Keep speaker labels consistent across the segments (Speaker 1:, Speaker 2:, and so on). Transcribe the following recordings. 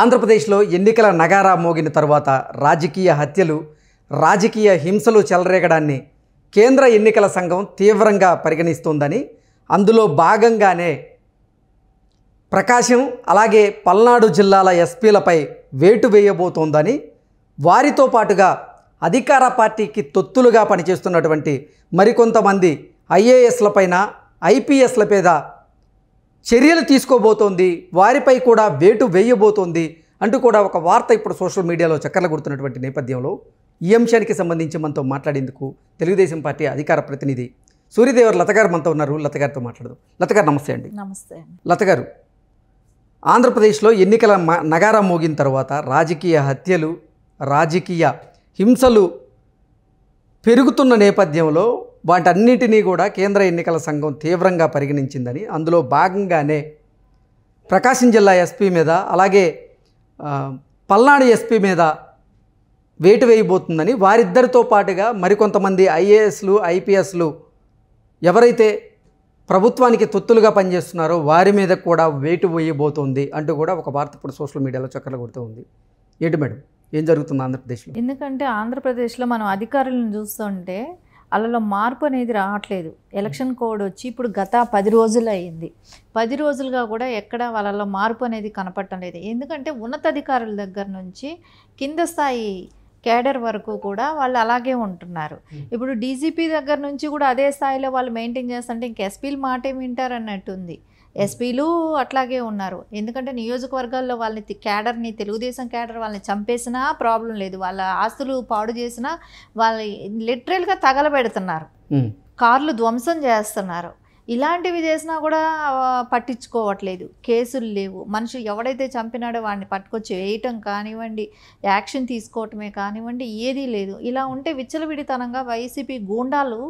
Speaker 1: ఆంధ్రప్రదేశ్లో ఎన్నికల నగారా మోగిన తరువాత రాజకీయ హత్యలు రాజకీయ హింసలు చెలరేగడాన్ని కేంద్ర ఎన్నికల సంఘం తీవ్రంగా పరిగణిస్తోందని అందులో భాగంగానే ప్రకాశం అలాగే పల్నాడు జిల్లాల ఎస్పీలపై వేటు వేయబోతోందని వారితో పాటుగా అధికార పార్టీకి తొత్తులుగా పనిచేస్తున్నటువంటి మరికొంతమంది ఐఏఎస్ల పైన ఐపీఎస్ల మీద చర్యలు తీసుకోబోతోంది వారిపై కూడా వేటు వేయబోతోంది అంటూ కూడా ఒక వార్త ఇప్పుడు సోషల్ మీడియాలో చక్కర్లు కొడుతున్నటువంటి నేపథ్యంలో ఈ అంశానికి సంబంధించి మనతో మాట్లాడేందుకు తెలుగుదేశం పార్టీ అధికార ప్రతినిధి సూర్యదేవర్ లత గారు మనతో ఉన్నారు లత గారితో మాట్లాడదాం లత గారు నమస్తే అండి నమస్తే లత గారు ఆంధ్రప్రదేశ్లో ఎన్నికల నగారం మోగిన తర్వాత రాజకీయ హత్యలు రాజకీయ హింసలు పెరుగుతున్న నేపథ్యంలో వాటన్నిటినీ కూడా కేంద్ర ఎన్నికల సంఘం తీవ్రంగా పరిగణించిందని అందులో భాగంగానే ప్రకాశం జిల్లా ఎస్పీ మీద అలాగే పల్నాడు ఎస్పీ మీద వేటు వేయబోతుందని వారిద్దరితో పాటుగా మరికొంతమంది ఐఏఎస్లు ఐపీఎస్లు ఎవరైతే ప్రభుత్వానికి తొత్తులుగా పనిచేస్తున్నారో వారి మీద కూడా వేటు వేయబోతోంది అంటూ కూడా ఒక వార్త ఇప్పుడు సోషల్ మీడియాలో చక్కర్లు కొడుతూ ఉంది ఏంటి మేడం ఏం జరుగుతుంది ఆంధ్రప్రదేశ్లో
Speaker 2: ఎందుకంటే ఆంధ్రప్రదేశ్లో మనం అధికారులను చూస్తుంటే అలలో మార్పు అనేది రావట్లేదు ఎలక్షన్ కోడ్ వచ్చి ఇప్పుడు గత పది రోజులు అయింది పది రోజులుగా కూడా ఎక్కడ వాళ్ళలో మార్పు అనేది కనపడటం లేదు ఎందుకంటే ఉన్నతాధికారుల దగ్గర నుంచి కింద స్థాయి కేడర్ వరకు కూడా వాళ్ళు అలాగే ఉంటున్నారు ఇప్పుడు డీజీపీ దగ్గర నుంచి కూడా అదే స్థాయిలో వాళ్ళు మెయింటైన్ చేస్తుంటే ఇంక ఎస్పీలు మాటే ఏమి వింటారు అన్నట్టుంది ఎస్పీలు అట్లాగే ఉన్నారు ఎందుకంటే నియోజకవర్గాల్లో వాళ్ళని క్యాడర్ని తెలుగుదేశం క్యాడర్ వాళ్ళని చంపేసినా ప్రాబ్లం లేదు వాళ్ళ ఆస్తులు పాడు చేసినా వాళ్ళని లిటరల్గా తగలబెడుతున్నారు కార్లు ధ్వంసం చేస్తున్నారు ఇలాంటివి చేసినా కూడా పట్టించుకోవట్లేదు కేసులు లేవు మనిషి ఎవడైతే చంపినాడో వాడిని పట్టుకొచ్చి వేయటం కానివ్వండి యాక్షన్ తీసుకోవటమే కానివ్వండి ఏదీ లేదు ఇలా ఉంటే విచ్చలవిడితనంగా వైసీపీ గూండాలు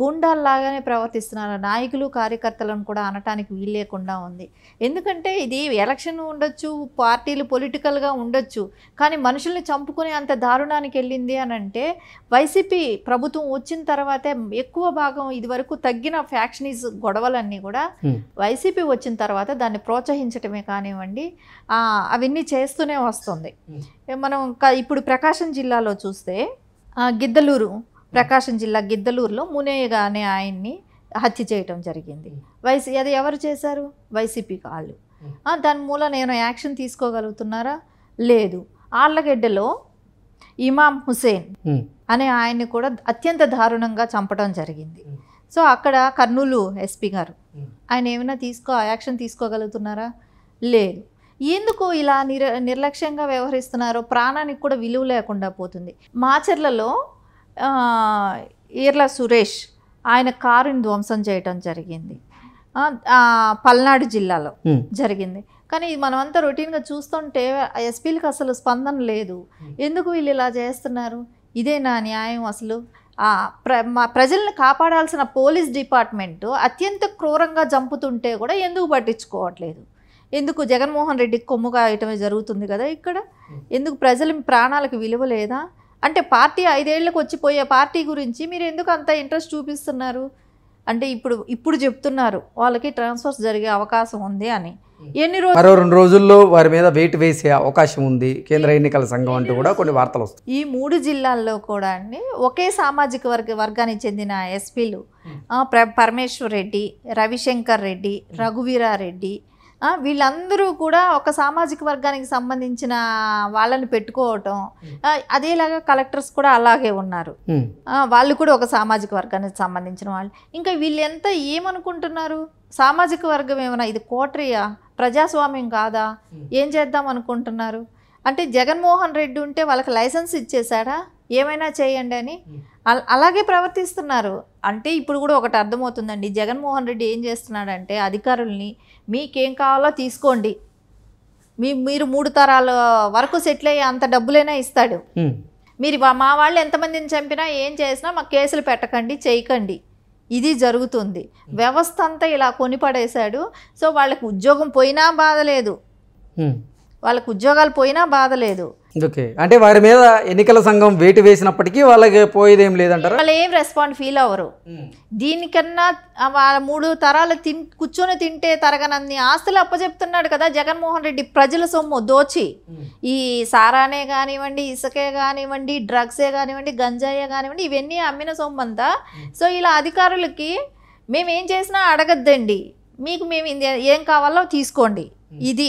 Speaker 2: గూండాల్లాగానే ప్రవర్తిస్తున్నారు నాయకులు కార్యకర్తలను కూడా అనటానికి వీల్లేకుండా ఉంది ఎందుకంటే ఇది ఎలక్షన్ ఉండొచ్చు పార్టీలు పొలిటికల్గా ఉండొచ్చు కానీ మనుషుల్ని చంపుకునే అంత దారుణానికి వెళ్ళింది అని అంటే వైసీపీ ప్రభుత్వం వచ్చిన తర్వాతే ఎక్కువ భాగం ఇదివరకు తగ్గిన ఫ్యాక్షనీస్ గొడవలన్నీ కూడా వైసీపీ వచ్చిన తర్వాత దాన్ని ప్రోత్సహించటమే కానివ్వండి అవన్నీ చేస్తూనే వస్తుంది మనం ఇప్పుడు ప్రకాశం జిల్లాలో చూస్తే గిద్దలూరు ప్రకాశం జిల్లా గిద్దలూరులో మునేయగా అనే ఆయన్ని హత్య చేయటం జరిగింది వైసీ అది ఎవరు చేశారు వైసీపీ వాళ్ళు దాని మూలం నేను యాక్షన్ తీసుకోగలుగుతున్నారా లేదు ఆళ్ళగడ్డలో ఇమాం హుసేన్ అనే ఆయన్ని కూడా అత్యంత దారుణంగా చంపడం జరిగింది సో అక్కడ కర్నూలు ఎస్పీ గారు ఆయన ఏమైనా తీసుకో యాక్షన్ తీసుకోగలుగుతున్నారా లేదు ఎందుకు ఇలా నిర్ నిర్లక్ష్యంగా వ్యవహరిస్తున్నారో ప్రాణానికి కూడా విలువ లేకుండా పోతుంది మాచర్లలో ఈర్ల సురేష్ ఆయన కారుని ధ్వంసం చేయటం జరిగింది పల్నాడు జిల్లాలో జరిగింది కానీ మనమంతా రొటీన్గా చూస్తుంటే ఎస్పీలకు అసలు స్పందన లేదు ఎందుకు వీళ్ళు ఇలా చేస్తున్నారు ఇదే నా న్యాయం అసలు ప్ర మా ప్రజల్ని కాపాడాల్సిన పోలీస్ డిపార్ట్మెంట్ అత్యంత క్రూరంగా చంపుతుంటే కూడా ఎందుకు పట్టించుకోవట్లేదు ఎందుకు జగన్మోహన్ రెడ్డికి కొమ్ము కాయటమే జరుగుతుంది కదా ఇక్కడ ఎందుకు ప్రజల ప్రాణాలకు విలువ లేదా అంటే పార్టీ ఐదేళ్లకు వచ్చిపోయే పార్టీ గురించి మీరు ఎందుకు అంత ఇంట్రెస్ట్ చూపిస్తున్నారు అంటే ఇప్పుడు ఇప్పుడు చెప్తున్నారు వాళ్ళకి ట్రాన్స్ఫర్స్ జరిగే అవకాశం ఉంది అని ఎన్ని రోజులు మరో రెండు
Speaker 1: రోజుల్లో వారి మీద వెయిట్ వేసే అవకాశం ఉంది కేంద్ర ఎన్నికల సంఘం అంటూ కూడా కొన్ని వార్తలు వస్తాయి
Speaker 2: ఈ మూడు జిల్లాల్లో కూడా అండి ఒకే సామాజిక వర్గ వర్గానికి చెందిన ఎస్పీలు పరమేశ్వర్ రెడ్డి రవిశంకర్ రెడ్డి రఘువీరారెడ్డి వీళ్ళందరూ కూడా ఒక సామాజిక వర్గానికి సంబంధించిన వాళ్ళని పెట్టుకోవటం అదేలాగా కలెక్టర్స్ కూడా అలాగే ఉన్నారు వాళ్ళు కూడా ఒక సామాజిక వర్గానికి సంబంధించిన వాళ్ళు ఇంకా వీళ్ళు ఎంత ఏమనుకుంటున్నారు సామాజిక వర్గం ఏమైనా ఇది కోటరియా ప్రజాస్వామ్యం కాదా ఏం చేద్దాం అనుకుంటున్నారు అంటే జగన్మోహన్ రెడ్డి ఉంటే వాళ్ళకి లైసెన్స్ ఇచ్చేశాడా ఏమైనా చేయండి అని అలాగే ప్రవర్తిస్తున్నారు అంటే ఇప్పుడు కూడా ఒకటి అర్థమవుతుందండి జగన్మోహన్ రెడ్డి ఏం చేస్తున్నాడంటే అధికారుల్ని మీకేం కావాలో తీసుకోండి మీ మీరు మూడు తరాల వరకు సెటిల్ అయ్యే అంత డబ్బులైనా ఇస్తాడు మీరు మా వాళ్ళు ఎంతమందిని చంపినా ఏం చేసినా మాకు కేసులు పెట్టకండి చేయకండి ఇది జరుగుతుంది వ్యవస్థ అంతా ఇలా కొనిపడేశాడు సో వాళ్ళకి ఉద్యోగం పోయినా బాధ లేదు వాళ్ళకి ఉద్యోగాలు పోయినా బాధ లేదు
Speaker 1: ఓకే అంటే వారి మీద ఎన్నికల సంఘం వేటు వేసినప్పటికీ వాళ్ళకి పోయేదేం లేదంటారు వాళ్ళు
Speaker 2: ఏం రెస్పాండ్ ఫీల్ అవ్వరు దీనికన్నా వాళ్ళ మూడు తరాలు తిన్ కూర్చొని తింటే తరగనన్ని ఆస్తులు అప్పచెప్తున్నాడు కదా జగన్మోహన్ రెడ్డి ప్రజల సొమ్ము దోచి ఈ సారానే కానివ్వండి ఇసుకే కానివ్వండి డ్రగ్సే కానివ్వండి గంజాయే కానివ్వండి ఇవన్నీ అమ్మిన సొమ్ము అంతా సో ఇలా అధికారులకి మేము ఏం చేసినా అడగద్దండి మీకు మేము ఏం కావాలో తీసుకోండి ఇది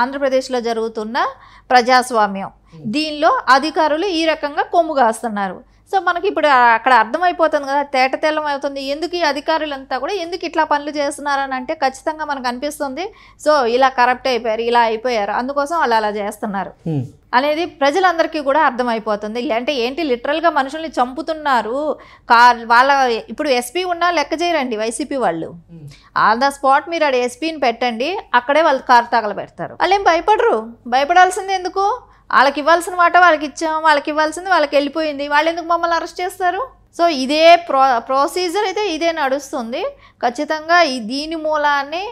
Speaker 2: ఆంధ్రప్రదేశ్లో జరుగుతున్న ప్రజాస్వామ్యం దీనిలో అధికారులు ఈ రకంగా కొమ్ము కాస్తున్నారు సో మనకి ఇప్పుడు అక్కడ అర్థమైపోతుంది కదా తేట తెల్లం అవుతుంది ఎందుకు ఈ అధికారులంతా కూడా ఎందుకు ఇట్లా పనులు చేస్తున్నారని అంటే ఖచ్చితంగా మనకు అనిపిస్తుంది సో ఇలా కరప్ట్ అయిపోయారు ఇలా అయిపోయారు అందుకోసం వాళ్ళు అలా చేస్తున్నారు అనేది ప్రజలందరికీ కూడా అర్థమైపోతుంది అంటే ఏంటి లిటరల్గా మనుషుల్ని చంపుతున్నారు కా వాళ్ళ ఇప్పుడు ఎస్పీ ఉన్నా లెక్క చేయరండి వైసీపీ వాళ్ళు ఆన్ ద స్పాట్ మీరు ఆడ ఎస్పీని పెట్టండి అక్కడే వాళ్ళు కారు పెడతారు వాళ్ళు ఏం భయపడరు భయపడాల్సింది ఎందుకు వాళ్ళకి ఇవ్వాల్సిన మాట వాళ్ళకి ఇచ్చాం వాళ్ళకి ఇవ్వాల్సింది వాళ్ళకి వెళ్ళిపోయింది వాళ్ళు ఎందుకు మమ్మల్ని అరెస్ట్ చేస్తారు సో ఇదే ప్రో ప్రొసీజర్ అయితే ఇదే నడుస్తుంది ఖచ్చితంగా ఈ దీని మూలాన్ని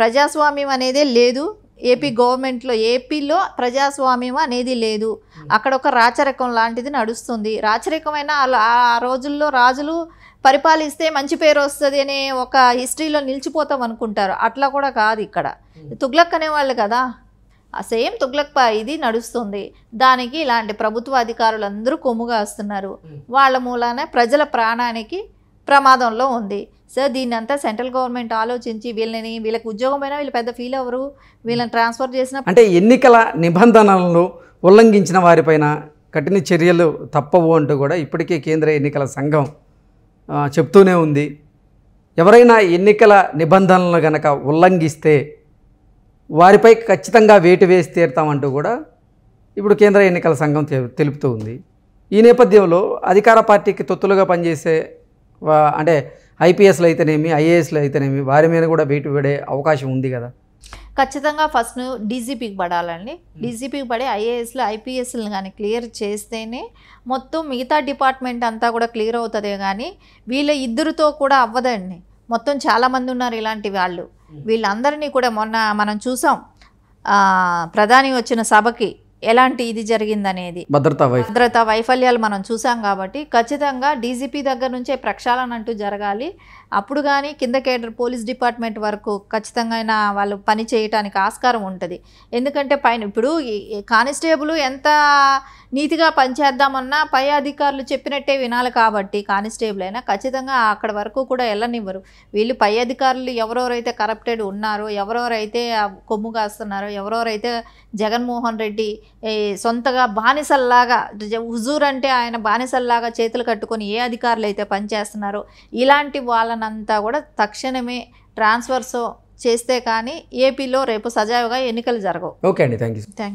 Speaker 2: ప్రజాస్వామ్యం అనేదే లేదు ఏపీ hmm. గవర్నమెంట్లో ఏపీలో ప్రజాస్వామ్యం అనేది లేదు hmm. అక్కడ ఒక రాచరికం లాంటిది నడుస్తుంది రాచరికమైన ఆ రోజుల్లో రాజులు పరిపాలిస్తే మంచి పేరు వస్తుంది అనే ఒక హిస్టరీలో నిలిచిపోతాం అనుకుంటారు అట్లా కూడా కాదు ఇక్కడ hmm. తుగ్లక్ అనేవాళ్ళు కదా సేమ్ తుగ్లక్పా ఇది నడుస్తుంది దానికి ఇలాంటి ప్రభుత్వ అధికారులు అందరూ కొమ్ముగా వస్తున్నారు వాళ్ళ మూలాన ప్రజల ప్రాణానికి ప్రమాదంలో ఉంది సో దీన్ని అంతా సెంట్రల్ గవర్నమెంట్ ఆలోచించి వీళ్ళని వీళ్ళకి ఉద్యోగమైనా వీళ్ళు పెద్ద ఫీల్ అవ్వరు వీళ్ళని ట్రాన్స్ఫర్ చేసిన అంటే
Speaker 1: ఎన్నికల నిబంధనలను ఉల్లంఘించిన వారిపైన కఠిన చర్యలు తప్పవు అంటూ కూడా ఇప్పటికే కేంద్ర ఎన్నికల సంఘం చెప్తూనే ఉంది ఎవరైనా ఎన్నికల నిబంధనలు గనక ఉల్లంఘిస్తే వారిపై ఖచ్చితంగా వేటు వేసి తీరుతామంటూ కూడా ఇప్పుడు కేంద్ర ఎన్నికల సంఘం తెలుపుతూ ఉంది ఈ నేపథ్యంలో అధికార పార్టీకి తొత్తులుగా పనిచేసే అంటే ఐపీఎస్లు అయితేనేమి ఐఏఎస్లు అయితేనేమి వారి మీద కూడా వేటు పడే అవకాశం ఉంది కదా
Speaker 2: ఖచ్చితంగా ఫస్ట్ డీజీపీకి పడాలండి డీజీపీకి పడి ఐఏఎస్లు ఐపీఎస్లు కానీ క్లియర్ చేస్తేనే మొత్తం మిగతా డిపార్ట్మెంట్ అంతా కూడా క్లియర్ అవుతుంది కానీ వీళ్ళ ఇద్దరితో కూడా అవ్వదండి మొత్తం చాలామంది ఉన్నారు ఇలాంటి వాళ్ళు వీళ్ళందరినీ కూడా మొన్న మనం చూసాం ప్రధాని వచ్చిన సభకి ఎలాంటి ఇది జరిగిందనేది
Speaker 1: భద్రతా భద్రతా
Speaker 2: వైఫల్యాలు మనం చూసాం కాబట్టి ఖచ్చితంగా డీజీపీ దగ్గర నుంచే ప్రక్షాళన అంటూ జరగాలి అప్పుడు కానీ కింద కేడర్ పోలీస్ డిపార్ట్మెంట్ వరకు ఖచ్చితంగా వాళ్ళు పని చేయటానికి ఆస్కారం ఉంటుంది ఎందుకంటే పైన ఇప్పుడు కానిస్టేబుల్ ఎంత నీతిగా పనిచేద్దామన్నా పై అధికారులు చెప్పినట్టే వినాలి కాబట్టి కానిస్టేబుల్ అయినా ఖచ్చితంగా అక్కడ వరకు కూడా వెళ్ళనివ్వరు వీళ్ళు పై అధికారులు ఎవరెవరైతే కరప్టెడ్ ఉన్నారో ఎవరెవరైతే కొమ్ము కాస్తున్నారో ఎవరెవరైతే జగన్మోహన్ రెడ్డి సొంతగా బానిసల్లాగా హుజూర్ అంటే ఆయన బానిసల్లాగా చేతులు కట్టుకొని ఏ అధికారులు అయితే పనిచేస్తున్నారో ఇలాంటి వాళ్ళనంతా కూడా తక్షణమే ట్రాన్స్ఫర్స్ చేస్తే కానీ ఏపీలో రేపు సజావుగా ఎన్నికలు జరగవు ఓకే అండి థ్యాంక్ యూ థ్యాంక్